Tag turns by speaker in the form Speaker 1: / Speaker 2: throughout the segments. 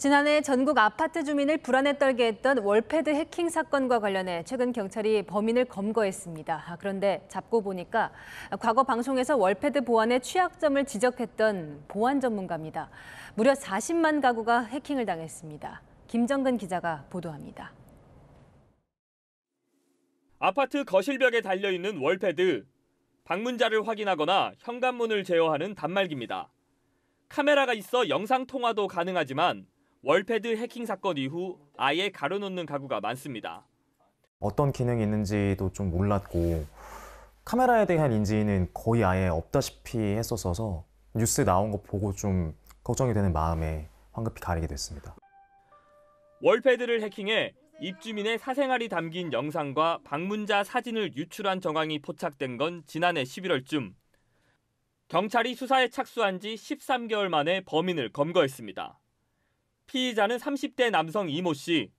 Speaker 1: 지난해 전국 아파트 주민을 불안에 떨게 했던 월패드 해킹 사건과 관련해 최근 경찰이 범인을 검거했습니다. 아, 그런데 잡고 보니까 과거 방송에서 월패드 보안의 취약점을 지적했던 보안 전문가입니다. 무려 40만 가구가 해킹을 당했습니다. 김정근 기자가 보도합니다.
Speaker 2: 아파트 거실벽에 달려 있는 월패드. 방문자를 확인하거나 현관문을 제어하는 단말기입니다. 카메라가 있어 영상 통화도 가능하지만 월패드 해킹 사건 이후 아예 가로놓는 가구가 많습니다.
Speaker 3: 어떤 기능이 있는지도 좀 몰랐고 카메라에 대한 인지는 거의 아예 없다시피 했었어서 뉴스 나온 거 보고 좀 걱정이 되는 마음에 황급히 가리게 됐습니다.
Speaker 2: 월패드를 해킹해 입주민의 사생활이 담긴 영상과 방문자 사진을 유출한 정황이 포착된 건 지난해 11월쯤. 경찰이 수사에 착수한 지 13개월 만에 범인을 검거했습니다. 피의자는 30대 남성 이모 씨.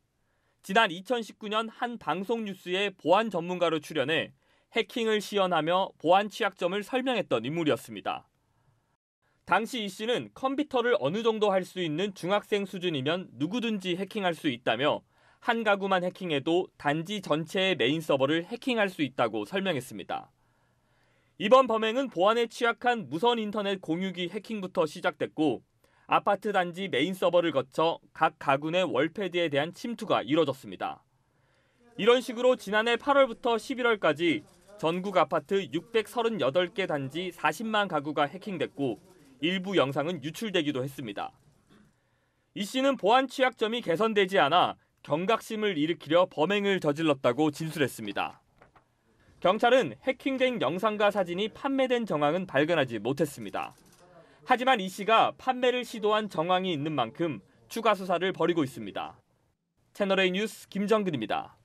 Speaker 2: 지난 2019년 한 방송 뉴스에 보안 전문가로 출연해 해킹을 시연하며 보안 취약점을 설명했던 인물이었습니다. 당시 이 씨는 컴퓨터를 어느 정도 할 수 있는 중학생 수준이면 누구든지 해킹할 수 있다며 한 가구만 해킹해도 단지 전체의 메인 서버를 해킹할 수 있다고 설명했습니다. 이번 범행은 보안에 취약한 무선 인터넷 공유기 해킹부터 시작됐고 아파트 단지 메인 서버를 거쳐 각 가군의 월패드에 대한 침투가 이뤄졌습니다. 이런 식으로 지난해 8월부터 11월까지 전국 아파트 638개 단지 40만 가구가 해킹됐고 일부 영상은 유출되기도 했습니다. 이 씨는 보안 취약점이 개선되지 않아 경각심을 일으키려 범행을 저질렀다고 진술했습니다. 경찰은 해킹된 영상과 사진이 판매된 정황은 발견하지 못했습니다. 하지만 이 씨가 판매를 시도한 정황이 있는 만큼 추가 수사를 벌이고 있습니다. 채널A 뉴스 김정근입니다.